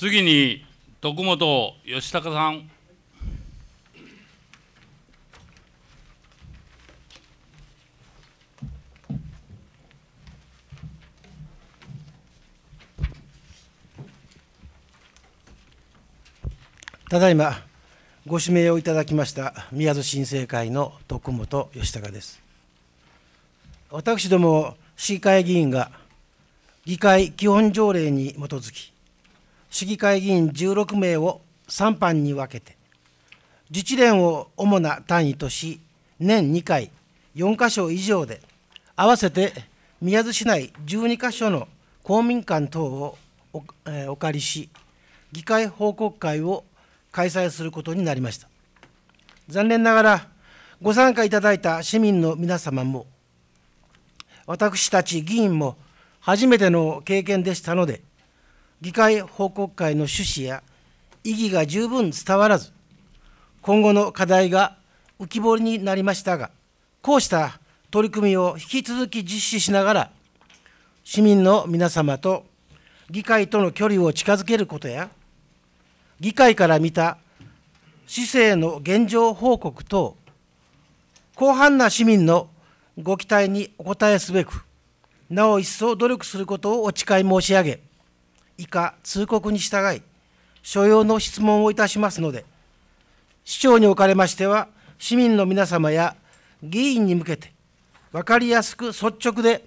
次に徳本義孝さん。ただいまご指名をいただきました宮津新生会の徳本義孝です。私ども市議会議員が議会基本条例に基づき市議会議員16名を3班に分けて、自治連を主な単位とし、年2回、4か所以上で、合わせて宮津市内12か所の公民館等をお,、えー、お借りし、議会報告会を開催することになりました。残念ながら、ご参加いただいた市民の皆様も、私たち議員も初めての経験でしたので、議会報告会の趣旨や意義が十分伝わらず、今後の課題が浮き彫りになりましたが、こうした取り組みを引き続き実施しながら、市民の皆様と議会との距離を近づけることや、議会から見た市政の現状報告等、広範な市民のご期待にお応えすべく、なお一層努力することをお誓い申し上げ、以下通告に従い、所要の質問をいたしますので、市長におかれましては、市民の皆様や議員に向けて、分かりやすく率直で、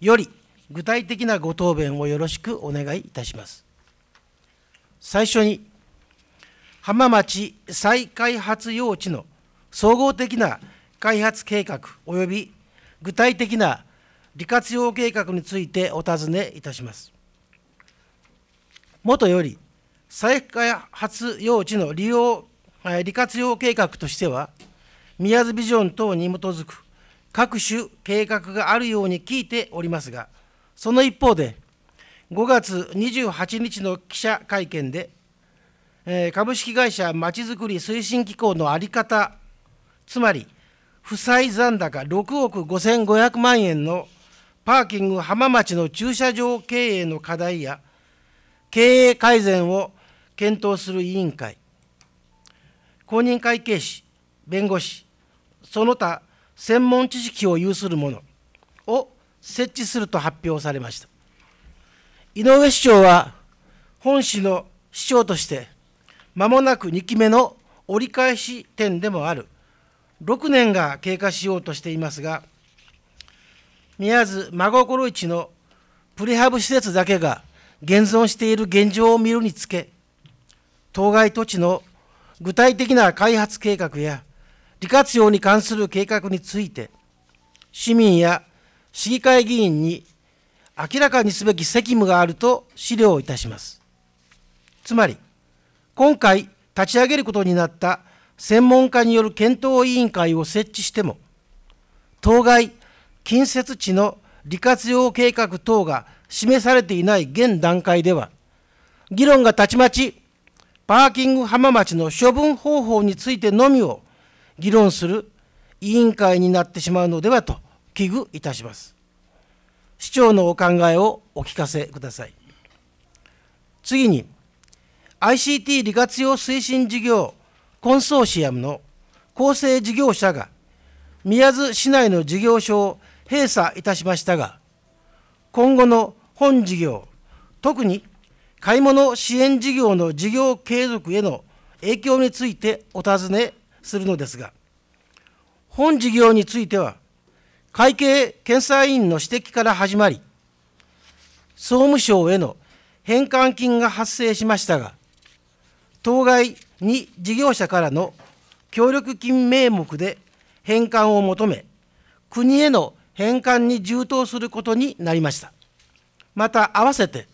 より具体的なご答弁をよろしくお願いいたします。最初に、浜町再開発用地の総合的な開発計画及び具体的な利活用計画についてお尋ねいたします。もとより再開発用地の利用、利活用計画としては、宮津ビジョン等に基づく各種計画があるように聞いておりますが、その一方で、5月28日の記者会見で、株式会社まちづくり推進機構の在り方、つまり、負債残高6億5500万円のパーキング浜町の駐車場経営の課題や、経営改善を検討する委員会、公認会計士、弁護士、その他専門知識を有する者を設置すると発表されました。井上市長は本市の市長として間もなく2期目の折り返し点でもある6年が経過しようとしていますが宮津真心市のプレハブ施設だけが現存している現状を見るにつけ、当該土地の具体的な開発計画や利活用に関する計画について、市民や市議会議員に明らかにすべき責務があると資料をいたします。つまり、今回立ち上げることになった専門家による検討委員会を設置しても、当該近接地の利活用計画等が示されていない現段階では、議論がたちまち、パーキング浜町の処分方法についてのみを議論する委員会になってしまうのではと危惧いたします。市長のお考えをお聞かせください。次に、ICT 利活用推進事業コンソーシアムの構成事業者が宮津市内の事業所を閉鎖いたしましたが、今後の本事業、特に買い物支援事業の事業継続への影響についてお尋ねするのですが、本事業については、会計検査院の指摘から始まり、総務省への返還金が発生しましたが、当該に事業者からの協力金名目で返還を求め、国への返還に充当することになりました。また合わせて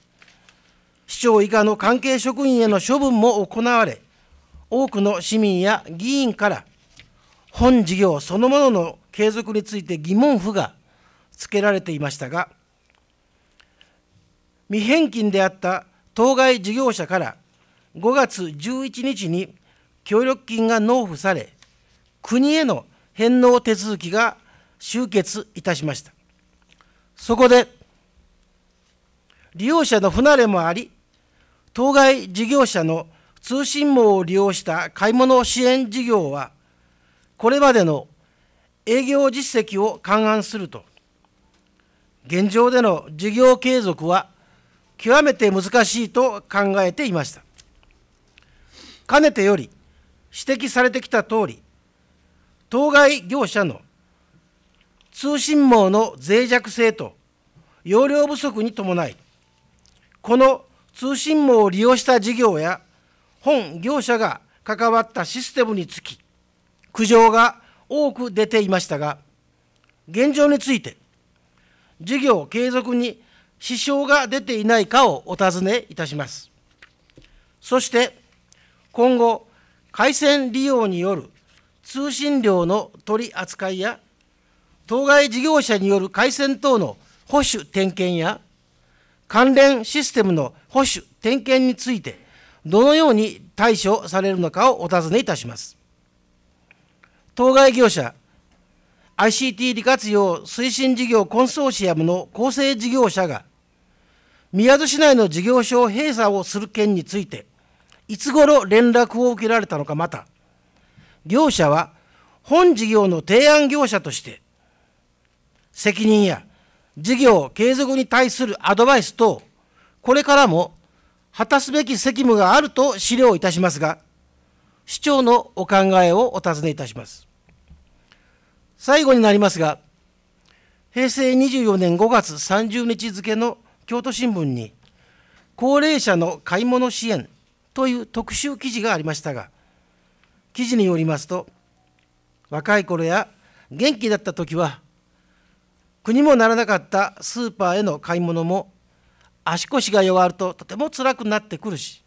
市長以下の関係職員への処分も行われ多くの市民や議員から本事業そのものの継続について疑問符がつけられていましたが未返金であった当該事業者から5月11日に協力金が納付され国への返納手続きが終結いたしました。そこで利用者の不慣れもあり、当該事業者の通信網を利用した買い物支援事業は、これまでの営業実績を勘案すると、現状での事業継続は極めて難しいと考えていました。かねてより指摘されてきたとおり、当該業者の通信網の脆弱性と容量不足に伴い、この通信網を利用した事業や本業者が関わったシステムにつき苦情が多く出ていましたが現状について事業継続に支障が出ていないかをお尋ねいたしますそして今後回線利用による通信料の取り扱いや当該事業者による回線等の保守点検や関連システムの保守・点検について、どのように対処されるのかをお尋ねいたします。当該業者、ICT 利活用推進事業コンソーシアムの構成事業者が、宮津市内の事業所を閉鎖をする件について、いつ頃連絡を受けられたのか、また、業者は本事業の提案業者として、責任や事業継続に対するアドバイスと、これからも果たすべき責務があると資料いたしますが、市長のお考えをお尋ねいたします。最後になりますが、平成24年5月30日付の京都新聞に、高齢者の買い物支援という特集記事がありましたが、記事によりますと、若い頃や元気だった時は、国もならなかったスーパーへの買い物も足腰が弱るととても辛くなってくるし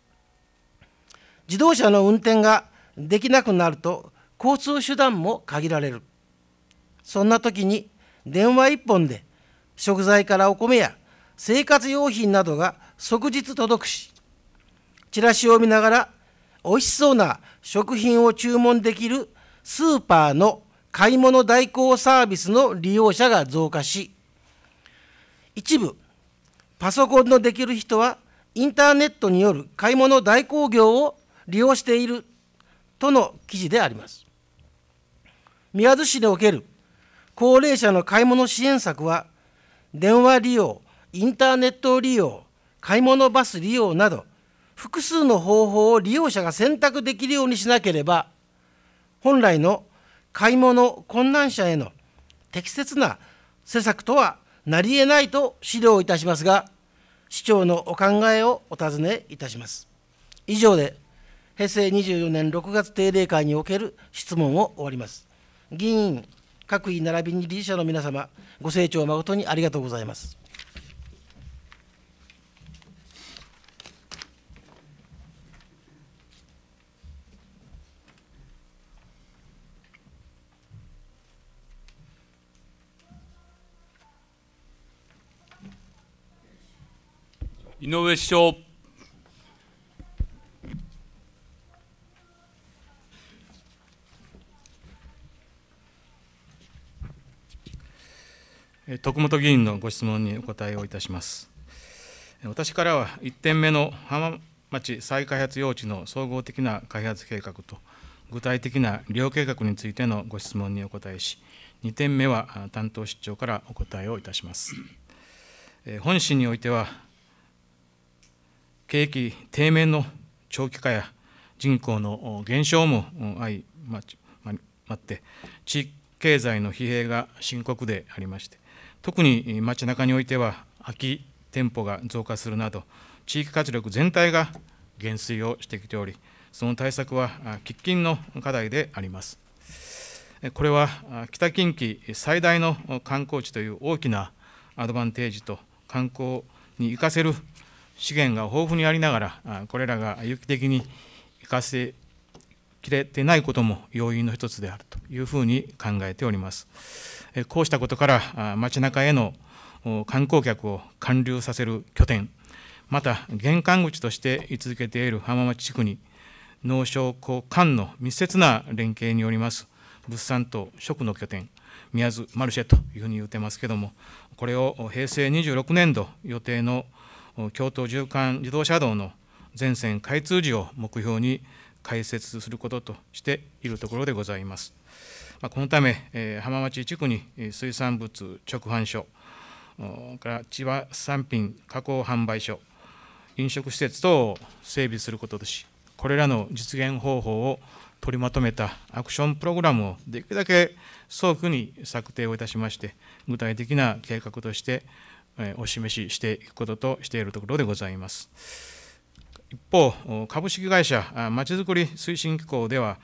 自動車の運転ができなくなると交通手段も限られるそんな時に電話一本で食材からお米や生活用品などが即日届くしチラシを見ながら美味しそうな食品を注文できるスーパーの買い物代行サービスの利用者が増加し、一部、パソコンのできる人はインターネットによる買い物代行業を利用しているとの記事であります。宮津市における高齢者の買い物支援策は、電話利用、インターネット利用、買い物バス利用など、複数の方法を利用者が選択できるようにしなければ、本来の買い物困難者への適切な施策とはなり得ないと指導いたしますが、市長のお考えをお尋ねいたします。以上で、平成24年6月定例会における質問を終わります。議員、各位並びに理事者の皆様、ご清聴誠にありがとうございます。井上首相。徳本議員のご質問にお答えをいたします。私からは1点目の浜町再開発用地の総合的な開発計画と具体的な利用計画についてのご質問にお答えし、2点目は担当室長からお答えをいたします。本市においては景気低迷の長期化や人口の減少も相まって地域経済の疲弊が深刻でありまして特に街中においては空き店舗が増加するなど地域活力全体が減衰をしてきておりその対策は喫緊の課題でありますこれは北近畿最大の観光地という大きなアドバンテージと観光に生かせる資源が豊富にありながら、これらが有機的に生かせきれてないことも要因の一つであるというふうに考えております。こうしたことから、街中への観光客を還流させる拠点、また玄関口として居続けている浜松地区に、農商工間の密接な連携によります物産と食の拠点、宮津マルシェというふうに言ってますけども、これを平成26年度予定の京都縦貫自動車道の全線開通時を目標に開設することとしているところでございます。まこのため、え浜町地区に水産物直販所、から千葉産品加工販売所、飲食施設等を整備することとし、これらの実現方法を取りまとめたアクションプログラムをできるだけ早期に策定をいたしまして、具体的な計画として、お示ししていくこととしているところでございます。一方、株式会社まちづくり推進機構では、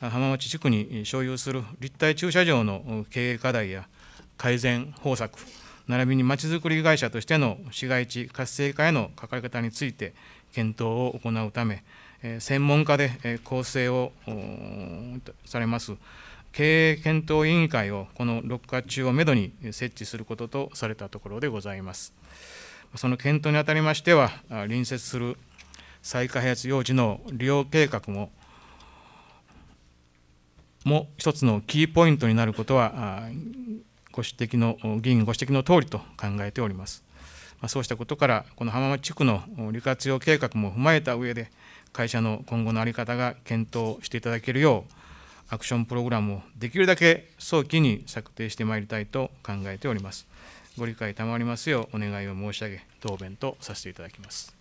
浜松地区に所有する立体駐車場の経営課題や改善方策、並びにまちづくり会社としての市街地活性化への関わり方について検討を行うため、専門家で構成をされます経営検討委員会をこの6月中をめどに設置することとされたところでございます。その検討にあたりましては、隣接する再開発用地の利用計画も、も一つのキーポイントになることは、ご指摘の、議員ご指摘の通りと考えております。そうしたことから、この浜松地区の利活用計画も踏まえた上で、会社の今後の在り方が検討していただけるよう、アクションプログラムをできるだけ早期に策定してまいりたいと考えております。ご理解賜りますようお願いを申し上げ、答弁とさせていただきます。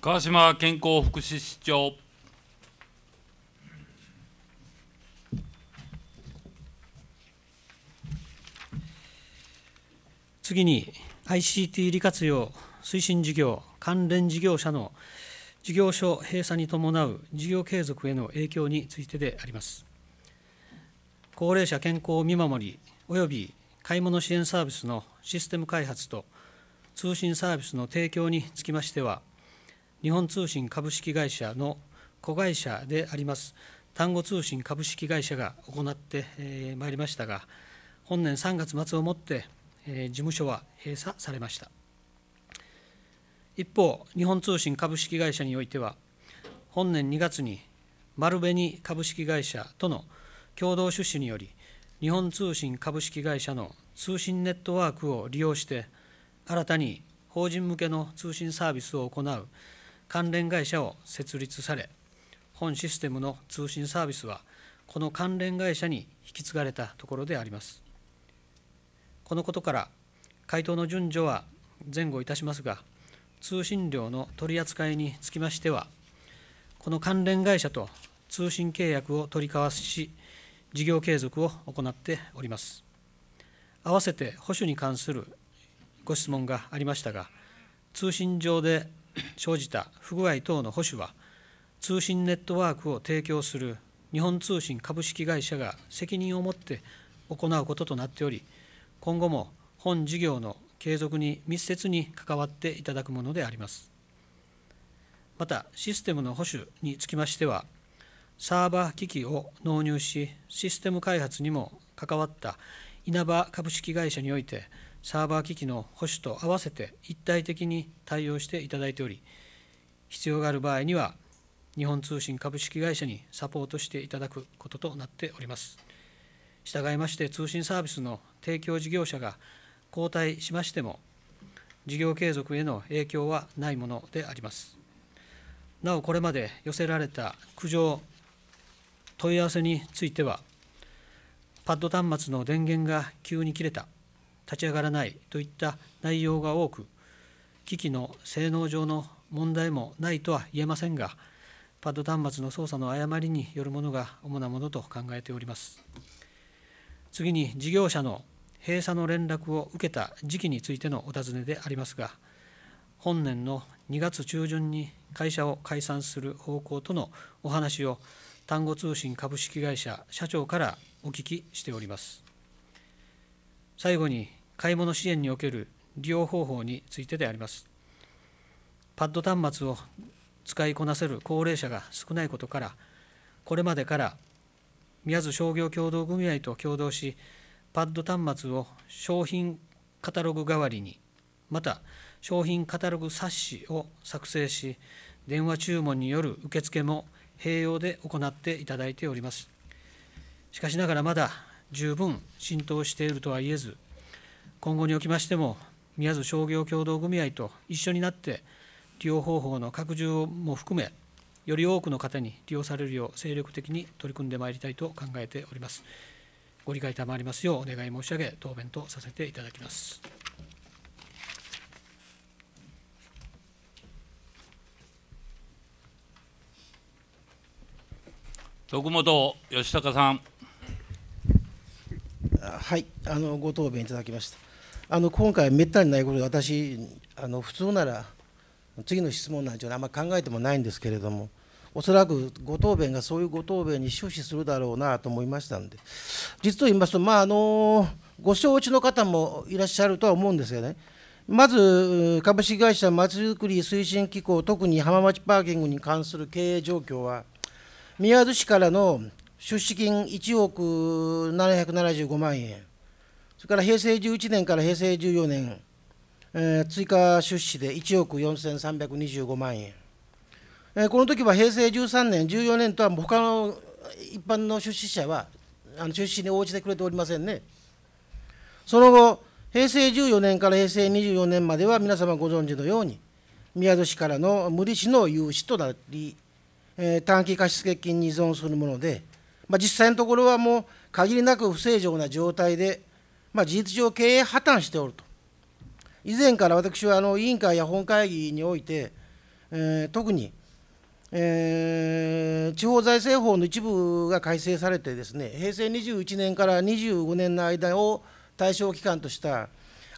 川島健康福祉市長。次に ICT 利活用推進事業関連事業者の事業所閉鎖に伴う事業継続への影響についてであります。高齢者健康を見守り、および買い物支援サービスのシステム開発と通信サービスの提供につきましては、日本通信株式会社の子会社であります単語通信株式会社が行ってまいりましたが、本年3月末をもって、え事務所は閉鎖されました一方日本通信株式会社においては本年2月に丸紅株式会社との共同出資により日本通信株式会社の通信ネットワークを利用して新たに法人向けの通信サービスを行う関連会社を設立され本システムの通信サービスはこの関連会社に引き継がれたところでありますこのことから回答の順序は前後いたしますが通信料の取り扱いにつきましてはこの関連会社と通信契約を取り交わし事業継続を行っております合わせて保守に関するご質問がありましたが通信上で生じた不具合等の保守は通信ネットワークを提供する日本通信株式会社が責任を持って行うこととなっており今後も本事業の継続に密接に関わっていただくものであります。また、システムの保守につきましては、サーバー機器を納入し、システム開発にも関わった稲葉株式会社において、サーバー機器の保守と合わせて一体的に対応していただいており、必要がある場合には、日本通信株式会社にサポートしていただくこととなっております。従いまして通信サービスの提供事業者が交代しましても事業継続への影響はないものでありますなおこれまで寄せられた苦情問い合わせについてはパッド端末の電源が急に切れた立ち上がらないといった内容が多く機器の性能上の問題もないとは言えませんがパッド端末の操作の誤りによるものが主なものと考えております。次に事業者の閉鎖の連絡を受けた時期についてのお尋ねでありますが、本年の2月中旬に会社を解散する方向とのお話を単語通信株式会社社長からお聞きしております。最後に買い物支援における利用方法についてであります。パッド端末を使いこなせる高齢者が少ないことから、これまでから宮津商業協同組合と共同しパッド端末を商品カタログ代わりにまた商品カタログ冊子を作成し電話注文による受付も併用で行っていただいておりますしかしながらまだ十分浸透しているとは言えず今後におきましても宮津商業協同組合と一緒になって利用方法の拡充も含めより多くの方に利用されるよう精力的に取り組んでまいりたいと考えております。ご理解賜りますようお願い申し上げ、答弁とさせていただきます。徳本義孝さん。はい、あのご答弁いただきました。あの今回めったにないことで私あの普通なら次の質問なんていうのはあんまり考えてもないんですけれども、おそらくご答弁がそういうご答弁に終始するだろうなと思いましたんで、実を言いますと、まあ、あのご承知の方もいらっしゃるとは思うんですよね。まず、株式会社まちづくり推進機構、特に浜町パーキングに関する経営状況は、宮津市からの出資金1億775万円、それから平成11年から平成14年、えー、追加出資で1億4325万円、えー、この時は平成13年、14年とは他の一般の出資者はあの出資に応じてくれておりませんね。その後、平成14年から平成24年までは皆様ご存知のように、宮戸市からの無利子の融資となり、えー、短期貸付金に依存するもので、まあ、実際のところはもう限りなく不正常な状態で、まあ、事実上経営破綻しておると。以前から私はあの委員会や本会議において、えー、特に、えー、地方財政法の一部が改正されてですね平成21年から25年の間を対象期間とした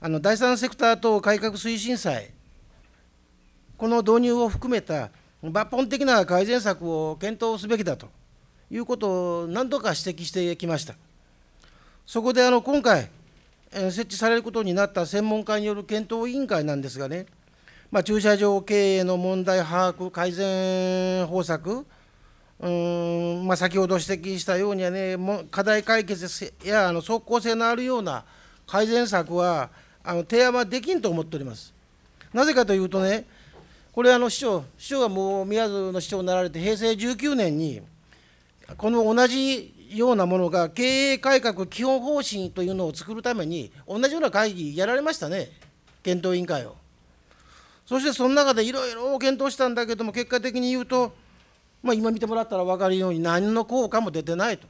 あの第三セクター等改革推進祭この導入を含めた抜本的な改善策を検討すべきだということを何度か指摘してきました。そこであの今回、設置されることになった専門家による検討委員会なんですがね、まあ、駐車場経営の問題把握、改善方策、うんまあ、先ほど指摘したようにはね、課題解決やあの即効性のあるような改善策はあの提案はできんと思っております。なぜかというとね、これあの市長、市長がもう宮津の市長になられて、平成19年に、この同じようなものが経営改革基本方針というのを作るために同じような会議やられましたね検討委員会をそしてその中でいろいろ検討したんだけども結果的に言うと、まあ、今見てもらったら分かるように何の効果も出てないと、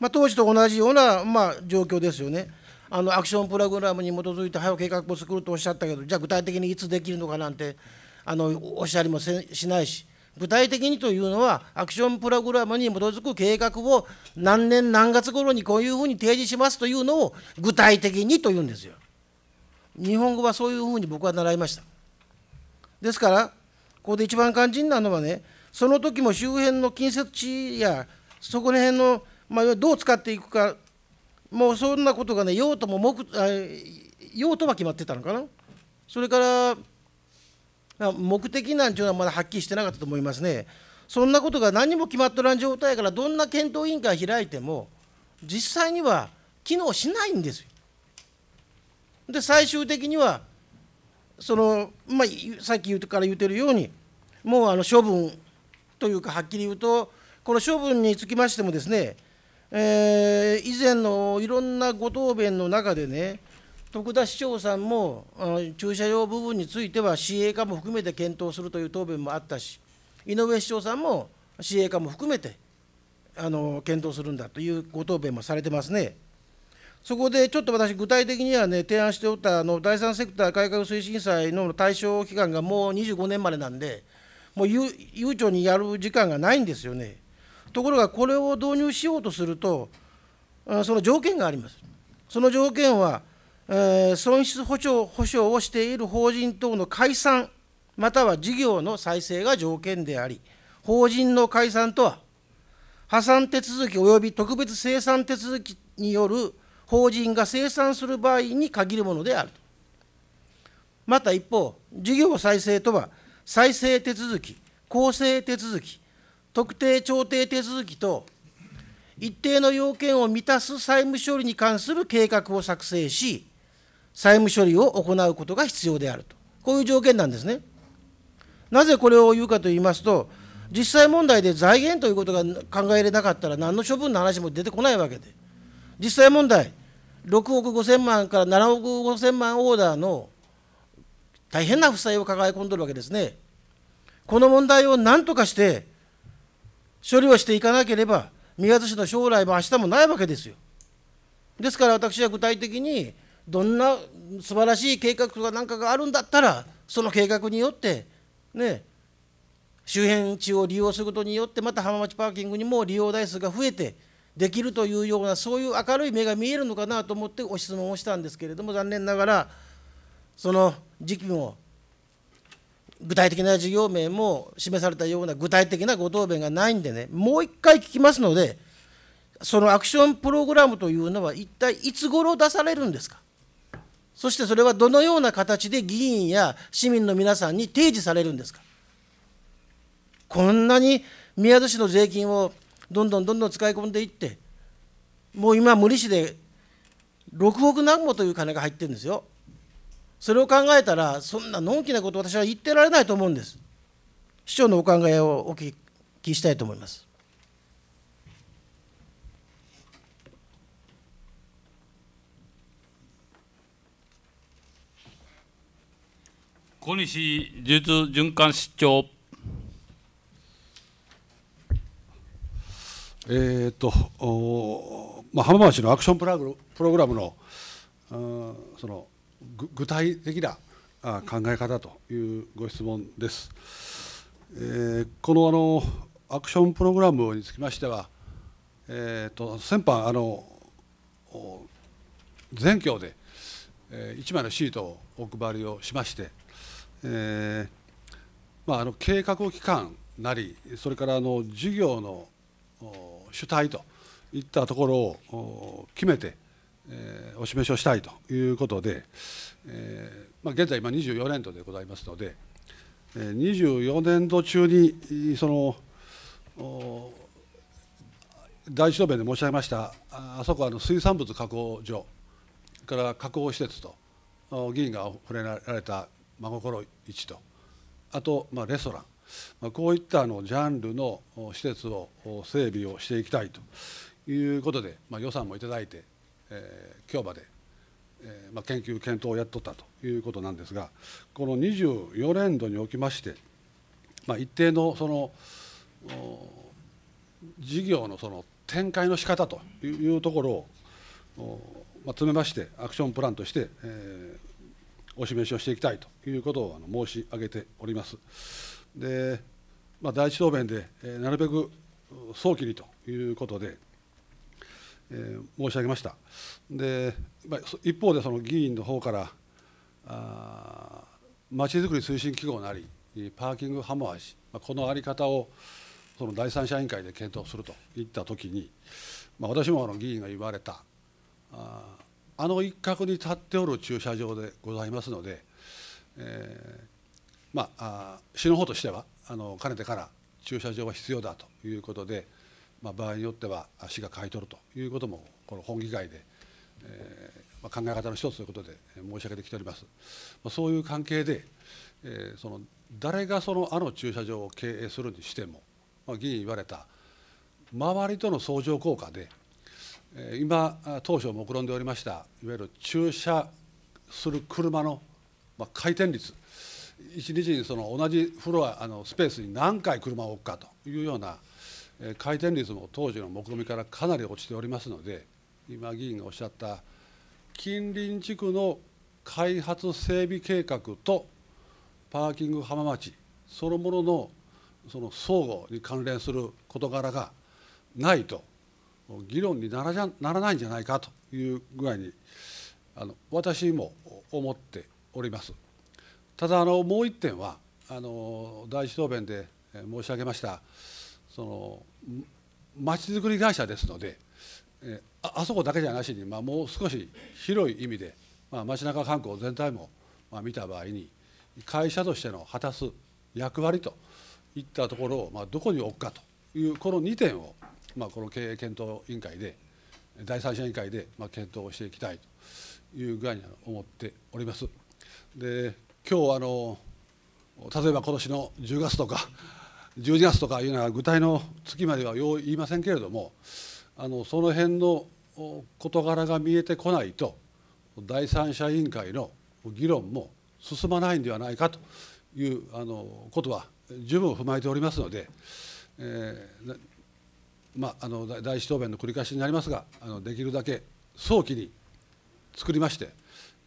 まあ、当時と同じような、まあ、状況ですよねあのアクションプログラムに基づいて早く計画を作るとおっしゃったけどじゃあ具体的にいつできるのかなんてあのおっしゃりもしないし具体的にというのはアクションプログラムに基づく計画を何年何月頃にこういうふうに提示しますというのを具体的にというんですよ。日本語はそういうふうに僕は習いました。ですからここで一番肝心なのはねその時も周辺の近接地やそこら辺の、まあ、どう使っていくかもうそんなことがね用途も目用途は決まってたのかな。それから目的なんていうのはまだはっきりしてなかったと思いますね。そんなことが何も決まっとらん状態からどんな検討委員会開いても実際には機能しないんですよ。で最終的にはその、まあ、さっきから言ってるようにもうあの処分というかはっきり言うとこの処分につきましてもですね、えー、以前のいろんなご答弁の中でね徳田市長さんも駐車場部分については市営化も含めて検討するという答弁もあったし井上市長さんも市営化も含めてあの検討するんだというご答弁もされてますね。そこでちょっと私、具体的にはね、提案しておったあの第三セクター改革推進債の対象期間がもう25年までなんで、もう悠長にやる時間がないんですよね。ところが、これを導入しようとすると、その条件があります。その条件は、えー、損失補償保障をしている法人等の解散または事業の再生が条件であり法人の解散とは破産手続き及び特別清算手続きによる法人が清算する場合に限るものであるまた一方事業再生とは再生手続き公正手続き特定調停手続きと、一定の要件を満たす債務処理に関する計画を作成し債務処理を行うことが必要であるとこういう条件なんですねなぜこれを言うかと言いますと実際問題で財源ということが考えれなかったら何の処分の話も出てこないわけで実際問題6億5000万から7億5000万オーダーの大変な負債を抱え込んでるわけですねこの問題を何とかして処理をしていかなければ宮津市の将来も明日もないわけですよですから私は具体的にどんな素晴らしい計画とか何かがあるんだったらその計画によってね周辺地を利用することによってまた浜町パーキングにも利用台数が増えてできるというようなそういう明るい目が見えるのかなと思ってご質問をしたんですけれども残念ながらその時期も具体的な事業名も示されたような具体的なご答弁がないんでねもう一回聞きますのでそのアクションプログラムというのは一体いつ頃出されるんですかそしてそれはどのような形で議員や市民の皆さんに提示されるんですか。こんなに宮津市の税金をどんどんどんどん使い込んでいって、もう今、無利子で6億何もという金が入ってるんですよ。それを考えたら、そんなのんきなこと、私は言ってられないと思うんです。市長のお考えをお聞きしたいと思います。小西術循環室長。えーとお、まあ、浜松市のアクションプラグプログラムのあその具体的なあ考え方というご質問です。えー、このあのアクションプログラムにつきましては、えーと、先般あの全教でえ1枚のシートをお配りをしましてえー、まあ、あの計画期間なりそれからあの事業の主体といったところを決めて、えー、お示しをしたいということで、えー、まあ、現在今24年度でございますので、え24年度中にその第一答弁で申し上げましたあそこはあの水産物加工所から加工施設と議員が触れられた真心市とあと、まあ、レストラン、まあ、こういったあのジャンルの施設を整備をしていきたいということで、まあ、予算もいただいて、えー、今日まで、えーまあ、研究検討をやっとったということなんですがこの24年度におきまして、まあ、一定のその事業のその展開の仕方というところを、ま詰めましてアクションプランとして、えー、お示しをしていきたいということをあの申し上げております。で、まあ、第一答弁で、えー、なるべく早期にということで、えー、申し上げました。で、まあ、一方でその議員の方からあまちづくり推進機構なりパーキング浜橋、まあ、この在り方をその第三者委員会で検討するといったときに、まあ、私もあの議員が言われたああの一角に立っておる駐車場でございますので、えー、まあ市の方としてはあのかねてから駐車場は必要だということで、まあ、場合によっては市が買い取るということもこの本議会で、えーまあ、考え方の一つということで申し上げてきております。まあ、そういう関係で、えー、その誰がそのあの駐車場を経営するにしても、まあ、議員言われた周りとの相乗効果で今当初目論んでおりましたいわゆる駐車する車の回転率1日にその同じフロアあのスペースに何回車を置くかというような回転率も当時の目論見からかなり落ちておりますので今議員がおっしゃった近隣地区の開発整備計画とパーキング浜町そのもののその相互に関連する事柄がないと議論にならじゃならないんじゃないかという具合にあの私も思っております。ただあのもう一点はあの第一答弁で申し上げましたそのまちづくり会社ですのでえああそこだけじゃなしに、まあ、もう少し広い意味で、まあ、街中観光全体も、まあ、見た場合に会社としての果たす役割といったところを、まあ、どこに置くかというこの2点をまあ、この経営検討委員会で第三者委員会で、まあ、検討をしていきたいという具合に思っております。で今日あの例えば今年の10月とか12月とかいうのは具体の月まではよう言いませんけれどもあのその辺の事柄が見えてこないと第三者委員会の議論も進まないんではないかというあのことは十分踏まえておりますので、えー、まあ、あの第一答弁の繰り返しになりますがあのできるだけ早期に作りまして、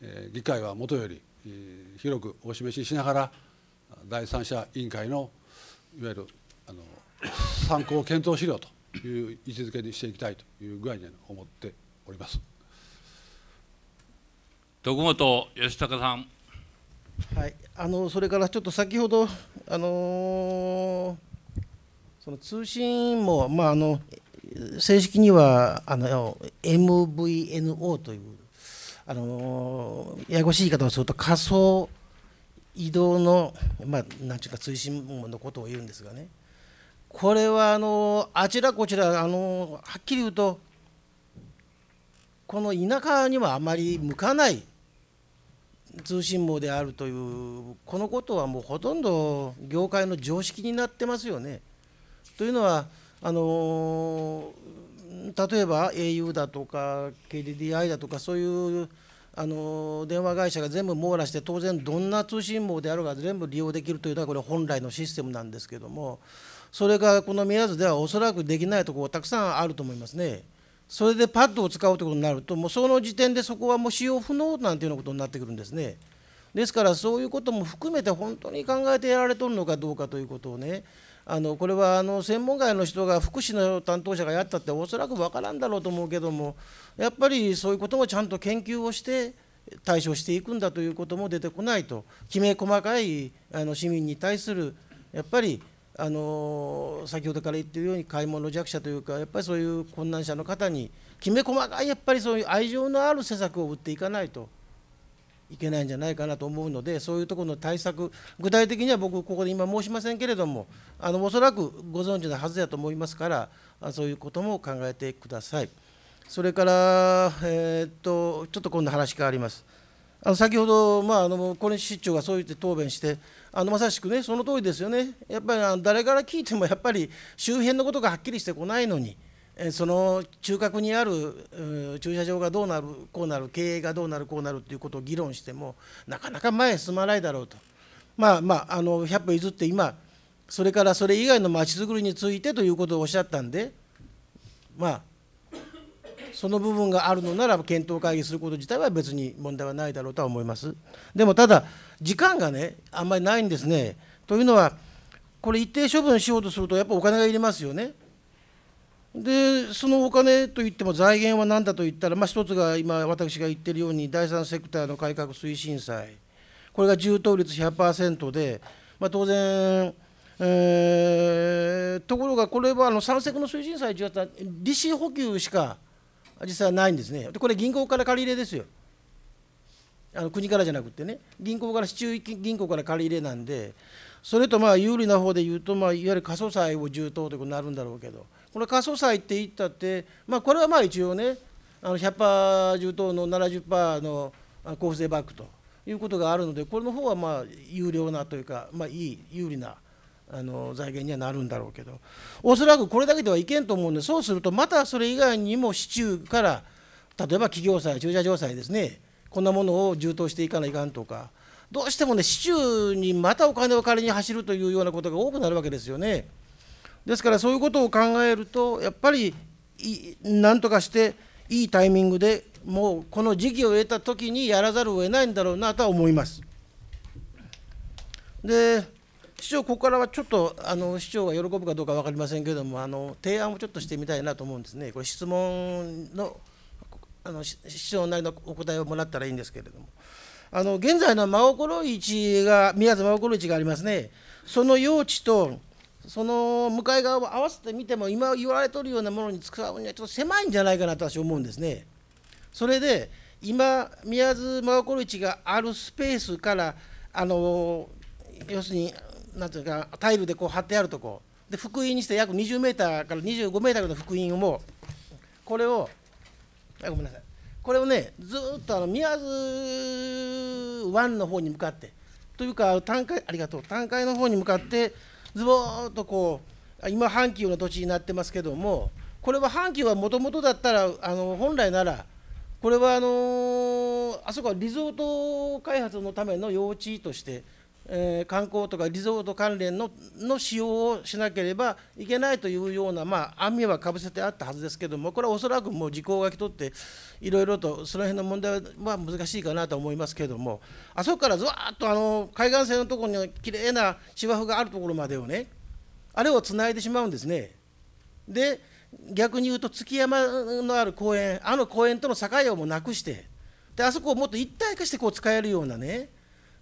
えー、議会はもとより、えー、広くお示ししながら第三者委員会のいわゆるあの参考検討資料という位置づけにしていきたいという具合に思っております。徳本義孝さん。はい、あのそれからちょっと先ほどあのーその通信も、まあ、あの正式にはあの MVNO というあのややこしい言い方をすると仮想移動の、まあ、なんていうか通信網のことを言うんですがねこれはあのあちらこちらあのはっきり言うとこの田舎にはあまり向かない通信網であるというこのことはもうほとんど業界の常識になってますよね。というのはあの例えば au だとか KDDI だとかそういうあの電話会社が全部網羅して当然どんな通信網であるが全部利用できるというのはこれ本来のシステムなんですけどもそれがこの宮津ではおそらくできないところたくさんあると思いますね。それでパッドを使うということになるともうその時点でそこはもう使用不能なんていうようなことになってくるんですね。ですからそういうことも含めて本当に考えてやられとるのかどうかということをねあのこれはあの専門外の人が福祉の担当者がやったっておそらく分からんだろうと思うけどもやっぱりそういうこともちゃんと研究をして対処していくんだということも出てこないときめ細かいあの市民に対するやっぱりあの先ほどから言ってるように買い物弱者というかやっぱりそういう困難者の方にきめ細かいやっぱりそういう愛情のある施策を打っていかないといけないんじゃないかなと思うのでそういうところの対策具体的には僕ここで今申しませんけれどもあのおそらくご存知なはずやと思いますからそういうことも考えてください。それから、えー、っとちょっと今度話変わります。あの先ほど、まあ、あの小西市長がそう言って答弁してあのまさしくねその通りですよねやっぱり誰から聞いてもやっぱり周辺のことがはっきりしてこないのに。その中核にある駐車場がどうなるこうなる経営がどうなるこうなるということを議論してもなかなか前へ進まないだろうとまあまああの100歩譲って今それからそれ以外のまちづくりについてということをおっしゃったんでまあその部分があるのなら検討会議すること自体は別に問題はないだろうとは思います。でもただ時間がねあんまりないんですね。というのはこれ一定処分しようとするとやっぱお金がいりますよね。でそのお金といっても財源は何だと言ったら、まあ、一つが今私が言っているように第三セクターの改革推進債これが充当率100%で、まあ、当然、えー、ところがこれはあの三セクの推進債1た利子補給しか実際ないんですねでこれ銀行から借り入れですよあの国からじゃなくてね銀行から市中銀行から借り入れなんでそれとまあ有利な方で言うと、まあ、いわゆる過疎債を充当ということになるんだろうけど。この過疎債って言ったって、まあ、これはまあ一応ねあの100%重等の70%の交付税バックということがあるのでこれの方はまあ有料なというか、まあ、いい有利なあの財源にはなるんだろうけどおそらくこれだけではいけんと思うんでそうするとまたそれ以外にも市中から例えば企業債駐車場債ですねこんなものを充当していかないかんとかどうしてもね市中にまたお金を借りに走るというようなことが多くなるわけですよね。ですからそういうことを考えるとやっぱりなんとかしていいタイミングでもうこの時期を得た時にやらざるを得ないんだろうなとは思います。で市長ここからはちょっとあの市長が喜ぶかどうか分かりませんけれどもあの提案をちょっとしてみたいなと思うんですねこれ質問のあの市長なりのお答えをもらったらいいんですけれどもあの現在の真心市が宮津真心市がありますねその用地とその向かい側を合わせてみても今言われとるようなものに使うにはちょっと狭いんじゃないかなと私思うんですね。それで今宮津真心市があるスペースからあの要するにんていうかタイルでこう貼ってあるとこで福音にして約 20m から 25m ぐらいの福音をもうこれをあごめんなさいこれをねずっとあの宮津湾の方に向かってというか単海ありがとう単海の方に向かって。ずぼーっとこう今阪急の土地になってますけどもこれは阪急はもともとだったらあの本来ならこれはあのー、あそこはリゾート開発のための用地としてえー、観光とかリゾート関連のの使用をしなければいけないというような、まあ、網はかぶせてあったはずですけども、これはおそらくもう時効がきとって、いろいろとその辺の問題は難しいかなと思いますけれども、あそこからずわっとあの海岸線のところにきれいな芝生があるところまでをね、あれをつないでしまうんですね。で逆に言うと築山のある公園あの公園との境をもなくしてであそこをもっと一体化してこう使えるようなね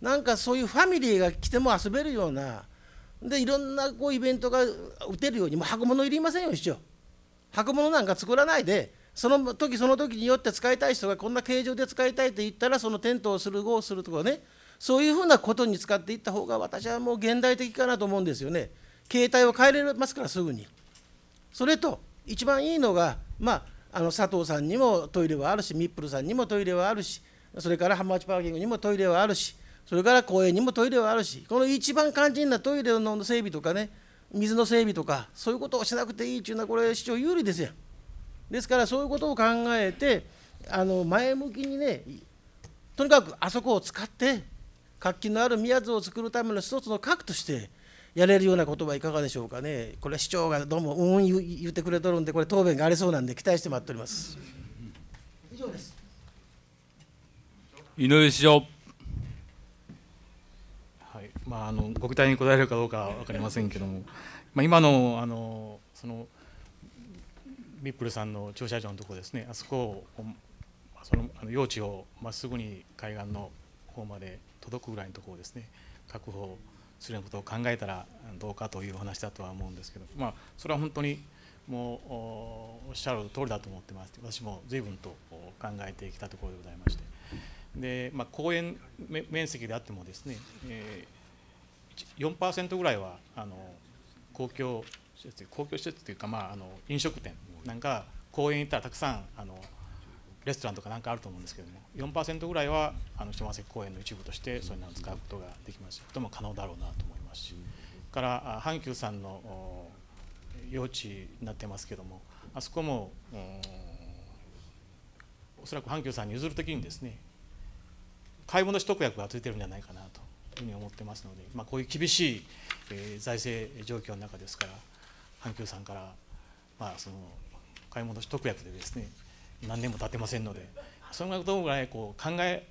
なんかそういうファミリーが来ても遊べるようなでいろんなこうイベントが打てるようにもう箱物いりませんよ市長箱物なんか作らないでその時その時によって使いたい人がこんな形状で使いたいと言ったらそのテントをする号をするとかねそういうふうなことに使っていった方が私はもう現代的かなと思うんですよね携帯を変えれますからすぐにそれと一番いいのがまああの佐藤さんにもトイレはあるしミップルさんにもトイレはあるしそれから浜町パーキングにもトイレはあるしそれから公園にもトイレはあるしこの一番肝心なトイレの整備とかね水の整備とかそういうことをしなくていいというのはこれ市長有利ですやんですからそういうことを考えてあの前向きにねとにかくあそこを使って活気のある宮津を作るための一つの核としてやれるようなことはいかがでしょうかねこれ市長がどうもうん言ってくれとるんでこれ答弁がありそうなんで期待して待っております以上です井上市長まあ、あのご期待に応えるかどうか分かりませんけども、まあ、今のあのそのミップルさんの駐車場のところですねあそこをそのあの用地をまっすぐに海岸の方まで届くぐらいのところをですね確保することを考えたらどうかという話だとは思うんですけど、まあ、それは本当にもうおっしゃる通りだと思ってます私も随分と考えてきたところでございましてで、まあ、公園面積であってもですね、えー4%ぐらいはあの公共施設公共施設というか、まあ、あの飲食店なんか公園行ったらたくさんあのレストランとかなんかあると思うんですけども4%ぐらいはあの下関公園の一部としてそういうのを使うことができますことも可能だろうなと思いますしから阪急さんの用地になってますけどもあそこもおそらく阪急さんに譲るときにですね買い戻し特約がついてるんじゃないかなとふうに思ってますので、まあ、こういう厳しい、えー、財政状況の中ですから阪急さんから、まあ、その買い戻し特約でですね何年も経てませんのでそのことぐらいこう考え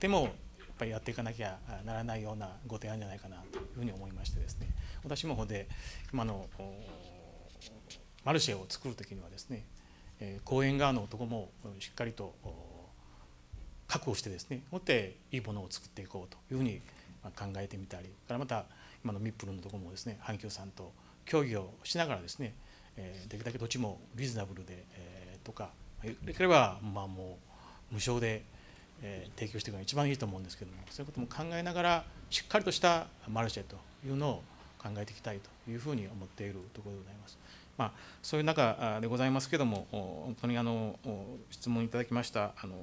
てもやっぱりやっていかなきゃならないようなご提案じゃないかなというふうに思いましてですね私もほで今のマルシェを作る時にはですね公園側の男もしっかりと確保してですねもっていいものを作っていこうというふうに考えてみたりからまた今のミップルのとこもですね阪急さんと協議をしながらですね、えできるだけ土地もリーズナブルで、えとかできればまあもう無償で、え提供していくのが一番いいと思うんですけどもそういうことも考えながらしっかりとしたマルシェというのを考えていきたいというふうに思っているところでございます。まあ、そういう中でございますけども、本当にあの質問いただきましたあの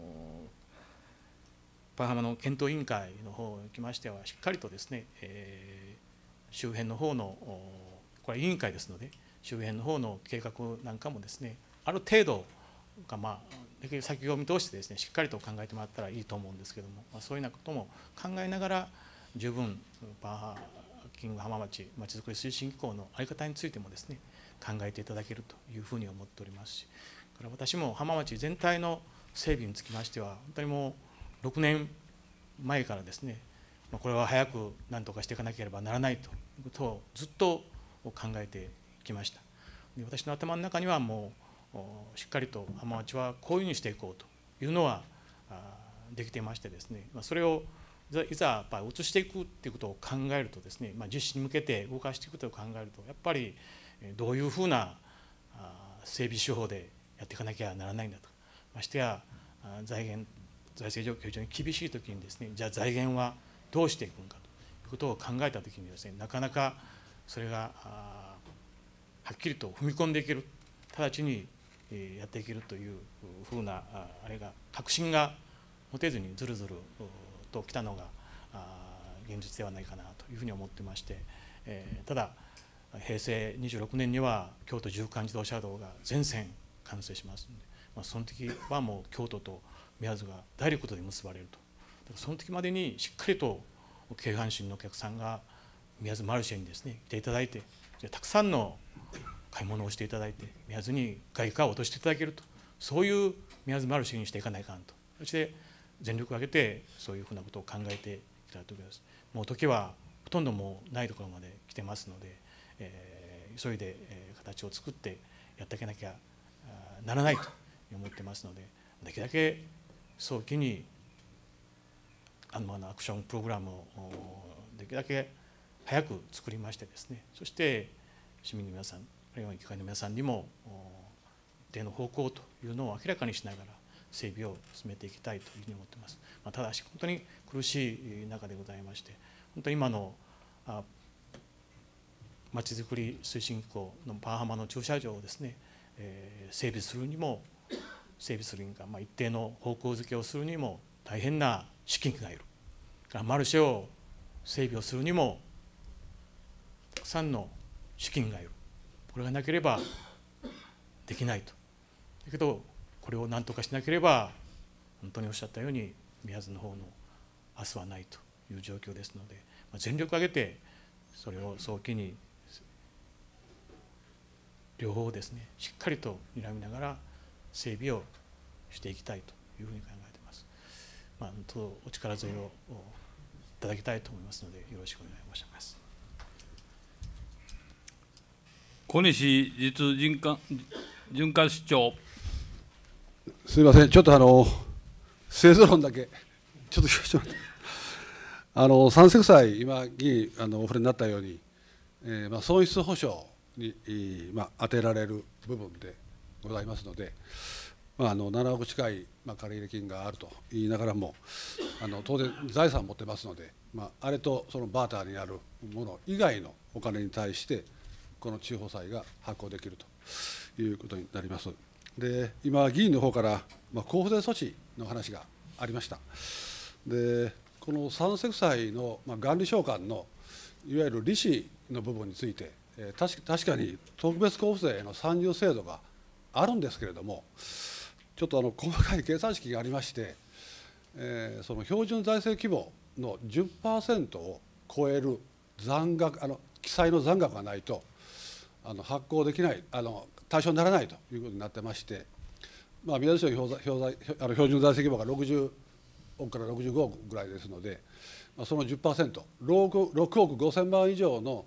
パハマの検討委員会の方におきましてはしっかりとですね、えー、周辺の方のこれ委員会ですので周辺の方の計画なんかもですねある程度がまあできる先を見通してですねしっかりと考えてもらったらいいと思うんですけども、まあ、そういうようなことも考えながら十分バハキング浜町まちづくり推進機構の在り方についてもですね考えていただけるというふうに思っておりますしから私も浜町全体の整備につきましては本当にもう6年前からですねこれは早く何とかしていかなければならないということをずっと考えてきました私の頭の中にはもうしっかりと浜町はこういうふうにしていこうというのはできていましてですねそれをいざやっぱり移していくっていうことを考えるとですね、まあ、実施に向けて動かしていくと考えるとやっぱりどういうふうな整備手法でやっていかなきゃならないんだとましてや財源財政状況非常に厳しいときにです、ね、じゃあ財源はどうしていくのかということを考えたときにです、ね、なかなかそれがはっきりと踏み込んでいける、直ちにやっていけるというふうな、あれが、確信が持てずにずるずるときたのが現実ではないかなというふうに思ってまして、えー、ただ、平成26年には京都縦貫自動車道が全線完成しますので、まあ、その時はもう京都と目安がダイレクトで結ばれるとだからその時までにしっかりと京阪神のお客さんが宮津マルシェにですね来ていただいてたくさんの買い物をしていただいて宮津に外貨を落としていただけるとそういう宮津マルシェにしていかないかんとそして全力を挙げてそういうふうなことを考えてきたいと思とますもう時はほとんどもうないところまで来てますので、えー、急いで形を作ってやっていかなきゃならないと思ってますのでできるだけ早期にあのアクションプログラムをできるだけ早く作りましてですねそして市民の皆さんあるいは議会の皆さんにも一定の方向というのを明らかにしながら整備を進めていきたいというふうに思ってます、まあ、ただし本当に苦しい中でございまして本当に今のまちづくり推進機構のパンハマの駐車場をですね、えー、整備するにも整備するにか、まあ、一定の方向づけをするにも大変な資金がいるマルシェを整備をするにもたくさんの資金がいるこれがなければできないとだけどこれを何とかしなければ本当におっしゃったように宮津の方の明日はないという状況ですので、まあ、全力を挙げてそれを早期に両方ですねしっかりと睨みながら整備をしていきたいというふうに考えています。まあ、とお力添えをいただきたいと思いますので、よろしくお願い申し上げます。小西実循環循環市長。すみません、ちょっとあの製造論だけちょっと聞かせてあの三石祭今議員あのお触れになったように、えー、まあ損失補償に、まあ、当てられる部分でございますので、まあ、あの7億近い、まあ、借入金があると言いながらもあの当然財産を持ってますので、まあ、あれとそのバーターにあるもの以外のお金に対してこの地方債が発行できるということになります。で今議員の方から、まあ、交付税措置の話がありました。でこの三石債の、まあ、元利償還のいわゆる利子の部分について、えー、確かに特別交付税の参入制度があるんですけれどもちょっとあの細かい計算式がありまして、えー、その標準財政規模の10%を超える残額あの記載の残額がないとあの発行できないあの対象にならないということになってまして、まあ、宮崎市の標標あの標準財政規模が60億から65億ぐらいですので、まあ、その1 0 ,6 億5000万以上の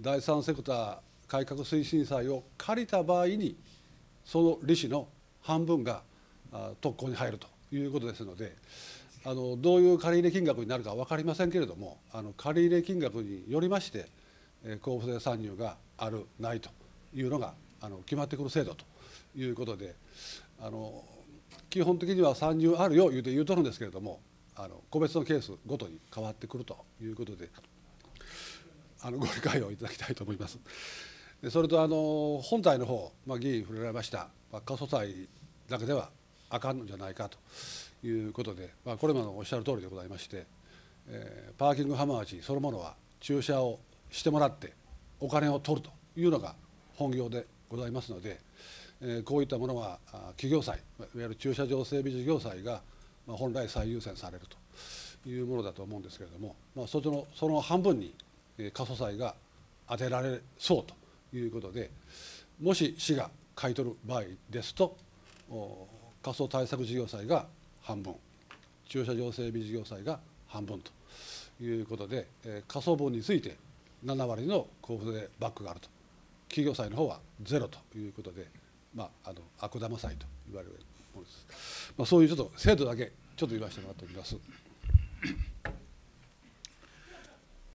第三セクター改革推進債を借りた場合にその利子の半分が特効に入るということですのであのどういう借入金額になるか分かりませんけれどもあの借入金額によりまして交付税参入があるないというのがあの決まってくる制度ということであの基本的には参入あるよ言うて言うとるんですけれどもあの個別のケースごとに変わってくるということであのご理解をいただきたいと思います。それとあの本体の方、まあ、議員触れられました過疎債だけではあかんのじゃないかということで、まあ、これまでおっしゃる通りでございまして、えー、パーキング浜町そのものは駐車をしてもらってお金を取るというのが本業でございますので、えー、こういったものは企業祭いわゆる駐車場整備事業祭が本来最優先されるというものだと思うんですけれども、まあ、そのその半分に過疎債が当てられそうということでもし市が買い取る場合ですと仮想対策事業債が半分駐車場整備事業債が半分ということで、え仮想分について7割の交付税バックがあると企業債の方はゼロということで、まあ、あの悪玉債と言われるものです、まあ、そういうちょっと制度だけちょっと言わせてもらっております。